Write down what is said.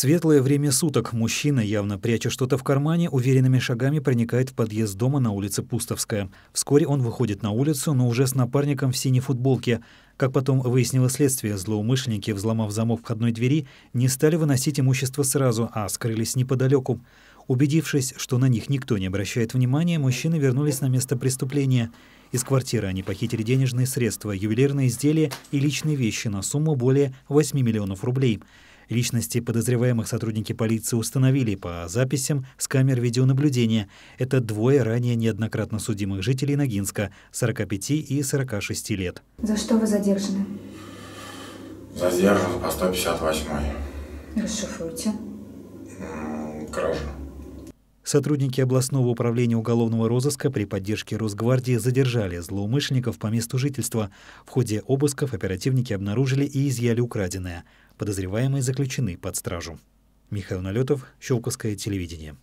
Светлое время суток. Мужчина, явно пряча что-то в кармане, уверенными шагами проникает в подъезд дома на улице Пустовская. Вскоре он выходит на улицу, но уже с напарником в синей футболке. Как потом выяснило следствие, злоумышленники, взломав замок входной двери, не стали выносить имущество сразу, а скрылись неподалеку. Убедившись, что на них никто не обращает внимания, мужчины вернулись на место преступления. Из квартиры они похитили денежные средства, ювелирные изделия и личные вещи на сумму более 8 миллионов рублей. Личности подозреваемых сотрудники полиции установили по записям с камер видеонаблюдения. Это двое ранее неоднократно судимых жителей Ногинска, 45 и 46 лет. За что вы задержаны? Задержан по 158. Расшифруйте. Кража. Сотрудники областного управления уголовного розыска при поддержке Росгвардии задержали злоумышленников по месту жительства. В ходе обысков оперативники обнаружили и изъяли украденное. Подозреваемые заключены под стражу. Михаил Налетов, Щелковское телевидение.